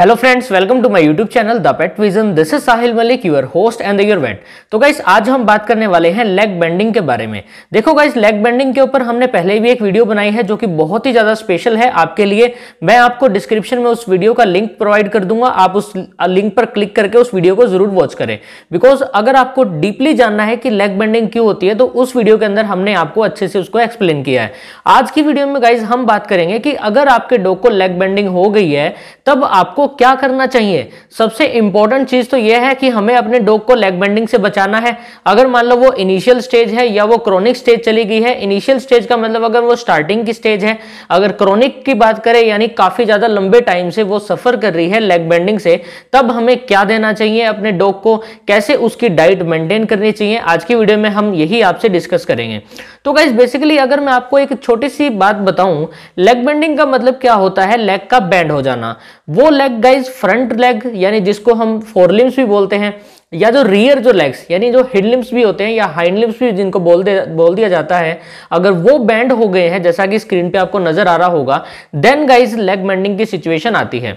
hello friends welcome to my YouTube channel the pet vision this is Sahil Malik your host and your vet तो guys आज हम बात करने वाले हैं लेग बेंडिंग के बारे में देखो गाइस लेग बेंडिंग के ऊपर हमने पहले भी एक वीडियो बनाई है जो कि बहुत ही ज्यादा स्पेशल है आपके लिए मैं आपको डिस्क्रिप्शन में उस वीडियो का लिंक प्रोवाइड कर दूंगा आप उस लिंक पर क्लिक करके उस वीडियो को जरूर वॉच करें बिकॉज अगर आपको डीपली जानना है कि लेग बेंडिंग क्यों होती है तो उस वीडियो के अंदर हमने आपको अच्छे से उसको एक्सप्लेन किया है आज की वीडियो में गाइज हम बात करेंगे कि अगर आपके डॉग को लेग बेंडिंग हो गई है तब आपको क्या करना चाहिए सबसे इंपॉर्टेंट चीज तो यह है कि हमें अपने डॉग को लेग बेंडिंग से बचाना है अगर मान लो वो इनिशियल स्टेज है या वो क्रोनिक स्टेज चली गई है इनिशियल स्टेज का मतलब अगर वो स्टार्टिंग की स्टेज है अगर क्रोनिक की बात करें यानी काफी ज्यादा लंबे टाइम से वो सफर कर रही है लेग बेंडिंग से तब हमें क्या देना चाहिए अपने डॉग को कैसे उसकी डाइट मेंटेन करनी चाहिए आज की वीडियो में हम यही आपसे डिस्कस करेंगे तो गाइज बेसिकली अगर मैं आपको एक छोटी सी बात बताऊं लेग बेंडिंग का मतलब क्या होता है लेग का बैंड हो जाना वो लेग गाइज फ्रंट लेग यानी जिसको हम फोर लिम्स भी बोलते हैं या जो रियर जो लेग्स यानी जो हिड लिम्स भी होते हैं या हाइंड लिम्स भी जिनको बोल दे बोल दिया जाता है अगर वो बैंड हो गए हैं जैसा कि स्क्रीन पे आपको नजर आ रहा होगा देन गाइज लेग बैंडिंग की सिचुएशन आती है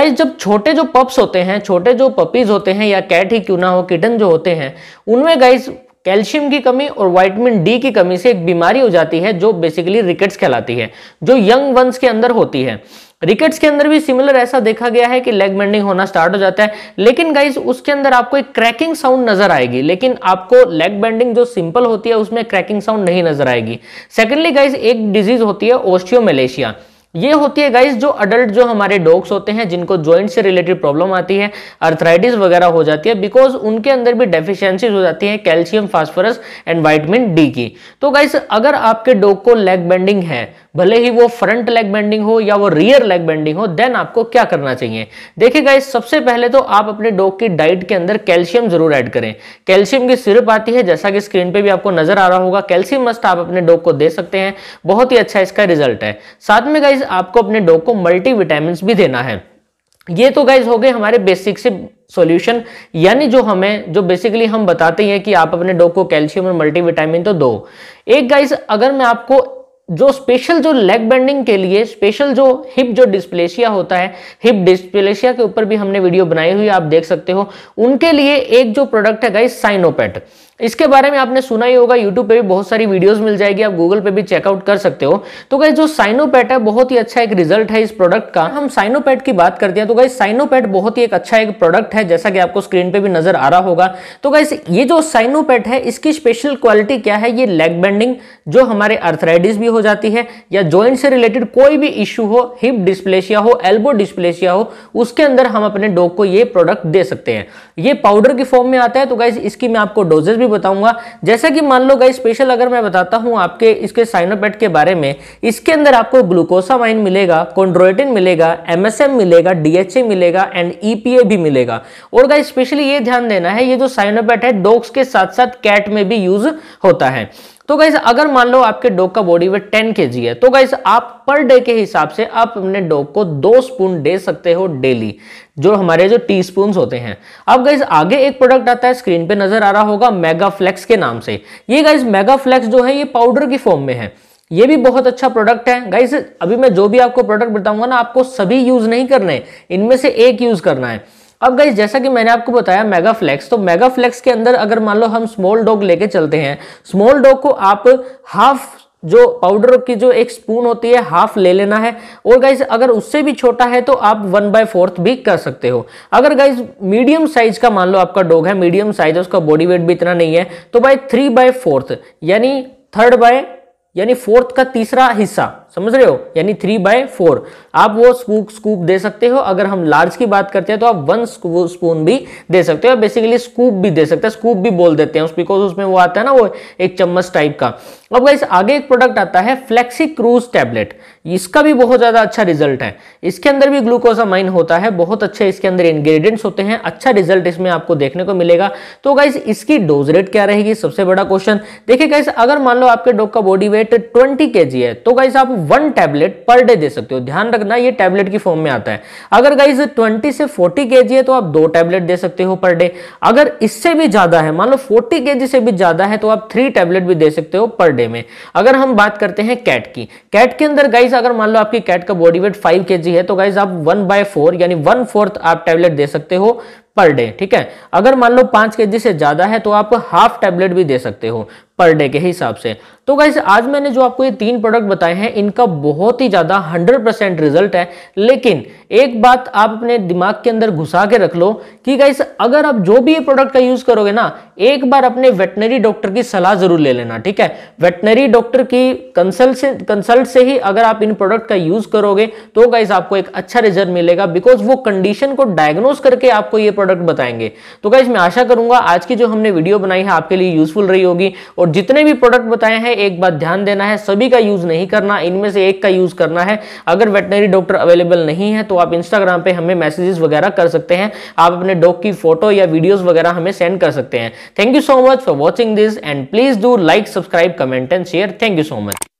गाइज जब छोटे जो पप्स होते हैं छोटे जो पपीज होते हैं या कैट ही क्यों ना हो किटन जो होते हैं उनमें गाइज कैल्शियम की कमी और वाइटमिन डी की कमी से एक बीमारी हो जाती है जो बेसिकली रिकेट्स कहलाती है जो यंग वंस के अंदर होती है रिकेट्स के अंदर भी सिमिलर ऐसा देखा गया है कि लेग बेंडिंग होना स्टार्ट हो जाता है लेकिन गाइज उसके अंदर आपको एक क्रैकिंग साउंड नजर आएगी लेकिन आपको लेग बेंडिंग जो सिंपल होती है उसमें क्रैकिंग साउंड नहीं नजर आएगी सेकेंडली गाइज एक डिजीज होती है ओस्टियोमेलेशिया ये होती है गाइस जो अडल्ट जो हमारे डॉग्स होते हैं जिनको जॉइंट से रिलेटेड प्रॉब्लम आती है अर्थराइटिस वगैरह हो जाती है बिकॉज उनके अंदर भी डेफिशिएंसीज हो जाती है calcium phosphorus and vitamin D की तो गाइस अगर आपके डॉग को लेग बेंडिंग है भले ही वो फ्रंट लेग बेंडिंग हो या वो रियर लेग बेंडिंग हो देन आपको क्या करना चाहिए देखिए गाइस सबसे पहले तो आप अपने डॉग की डाइट के अंदर कैल्शियम जरूर ऐड करें कैल्शियम की सिरप आती है जैसा कि स्क्रीन पे भी आपको नजर आ रहा होगा कैल्शियम मस्ट आप अपने डॉग को दे सकते हैं बहुत ही अच्छा इसका रिजल्ट है साथ में गाइस गाइज आपको अपने डॉग को मल्टी विटामिन भी देना है ये तो गाइज हो गए हमारे बेसिक से सॉल्यूशन यानी जो हमें जो बेसिकली हम बताते हैं कि आप अपने डॉग को कैल्शियम और मल्टीविटामिन तो दो एक गाइज अगर मैं आपको जो स्पेशल जो लेग बेंडिंग के लिए स्पेशल जो हिप जो डिस्प्लेशिया होता है हिप डिस्प्लेशिया के ऊपर भी हमने वीडियो बनाई हुई आप देख सकते हो उनके लिए एक जो प्रोडक्ट है गाइज साइनोपेट इसके बारे में आपने सुना ही होगा यूट्यूब पे भी बहुत सारी वीडियोस मिल जाएगी आप गूगल पे भी चेकआउट कर सकते हो तो गई जो साइनोपेट है बहुत ही अच्छा एक रिजल्ट है इस प्रोडक्ट का हम साइनोपेट की बात करते हैं तो गाइज साइनोपेट बहुत ही एक अच्छा एक प्रोडक्ट है जैसा कि आपको स्क्रीन पे भी नजर आ रहा होगा तो गाइज ये जो साइनोपेट है इसकी स्पेशल क्वालिटी क्या है ये लेग बेंडिंग जो हमारे अर्थराइटिस भी हो जाती है या ज्वाइंट से रिलेटेड कोई भी इश्यू हो हिप डिस्प्लेसिया हो एल्बो डिस्प्लेसिया हो उसके अंदर हम अपने डॉग को ये प्रोडक्ट दे सकते हैं ये पाउडर की फॉर्म में आता है तो गाइज इसकी मैं आपको डोजेस भी भी बताऊंगा जैसा कि मान लो गाइस स्पेशल अगर मैं बताता हूं आपके इसके साइनोपेट के बारे में इसके अंदर आपको ग्लूकोसामाइन मिलेगा कॉन्ड्रोइटिन मिलेगा एमएसएम मिलेगा डीएचए मिलेगा एंड ईपीए e भी मिलेगा और गाइस स्पेशली ये ध्यान देना है ये जो साइनोपेट है डॉग्स के साथ साथ कैट में भी यूज होता है तो गाइस अगर मान लो आपके डॉग का बॉडी वेट 10 के है तो गाइस आप पर डे के हिसाब से आप अपने डॉग को दो स्पून दे सकते हो डेली जो हमारे जो टी स्पून होते हैं अब गाइस आगे एक प्रोडक्ट आता है स्क्रीन पे नजर आ रहा होगा मेगा फ्लेक्स के नाम से ये गाइस मेगा फ्लेक्स जो है ये पाउडर की फॉर्म में है ये भी बहुत अच्छा प्रोडक्ट है गाइस अभी मैं जो भी आपको प्रोडक्ट बताऊंगा ना आपको सभी यूज नहीं करने इनमें से एक यूज करना है अब गई जैसा कि मैंने आपको बताया मेगा फ्लेक्स तो मेगा फ्लेक्स के अंदर अगर मान लो हम स्मॉल डॉग लेके चलते हैं स्मॉल डॉग को आप हाफ जो पाउडर की जो एक स्पून होती है हाफ ले लेना है और गाइज अगर उससे भी छोटा है तो आप वन बाय फोर्थ भी कर सकते हो अगर गाइज मीडियम साइज का मान लो आपका डॉग है मीडियम साइज है उसका बॉडी वेट भी इतना नहीं है तो बाय थ्री बाय फोर्थ यानी थर्ड बाय यानी फोर्थ का तीसरा हिस्सा समझ रहे हो यानी थ्री बाय फोर आप वो स्कूप स्कूप दे सकते हो अगर हम लार्ज की बात करते हैं तो आप वन स्पून भी दे सकते हो बेसिकली स्कूप भी दे सकते हैं स्कूप भी बोल देते हैं बिकॉज उसमें वो आता है ना वो एक चम्मच टाइप का अब वैसे आगे एक प्रोडक्ट आता है फ्लेक्सी क्रूज टैबलेट इसका भी बहुत ज्यादा अच्छा रिजल्ट है इसके अंदर भी ग्लूकोसामाइन होता है बहुत अच्छे इसके अंदर इंग्रेडिएंट्स होते हैं अच्छा रिजल्ट इसमें आपको देखने को मिलेगा तो गाइस इसकी डोज रेट क्या रहेगी सबसे बड़ा क्वेश्चन देखिए गाइस अगर मान लो आपके डॉग का बॉडी वेट 20 केजी है तो गाइस आप वन टैबलेट पर डे दे सकते हो ध्यान रखना ये टैबलेट की फॉर्म में आता है अगर गाइज 20 से 40 के है तो आप दो टैबलेट दे सकते हो पर डे अगर इससे भी ज्यादा है मान लो 40 के से भी ज्यादा है तो आप थ्री टैबलेट भी दे सकते हो पर डे में अगर हम बात करते हैं कैट की कैट के अंदर गाइज अगर मान लो आपकी कैट का बॉडी वेट फाइव के है तो गाइज आप वन बाय यानी वन फोर्थ आप टैबलेट दे सकते हो पर डे ठीक है अगर मान लो पांच के से ज़्यादा है तो आप हाफ टैबलेट भी दे सकते हो पर डे के हिसाब से तो गाइस आज मैंने जो आपको ये तीन प्रोडक्ट बताए हैं इनका बहुत ही ज़्यादा 100 परसेंट रिजल्ट है लेकिन एक बात आप अपने दिमाग के अंदर घुसा के रख लो कि गाइस अगर आप जो भी ये प्रोडक्ट का यूज़ करोगे ना एक बार अपने वेटनरी डॉक्टर की सलाह ज़रूर ले लेना ठीक है वेटनरी डॉक्टर की कंसल्ट से कंसल्ट से ही अगर आप इन प्रोडक्ट का यूज़ करोगे तो गाइस आपको एक अच्छा रिजल्ट मिलेगा बिकॉज वो कंडीशन को डायग्नोज करके आपको ये प्रोडक्ट प्रोडक्ट बताएंगे तो गाइज मैं आशा करूंगा आज की जो हमने वीडियो बनाई है आपके लिए यूजफुल रही होगी और जितने भी प्रोडक्ट बताए हैं एक बात ध्यान देना है सभी का यूज नहीं करना इनमें से एक का यूज करना है अगर वेटनरी डॉक्टर अवेलेबल नहीं है तो आप इंस्टाग्राम पे हमें मैसेजेस वगैरह कर सकते हैं आप अपने डॉग की फोटो या वीडियोस वगैरह हमें सेंड कर सकते हैं thank you so much for watching this and please do like subscribe comment and share thank you so much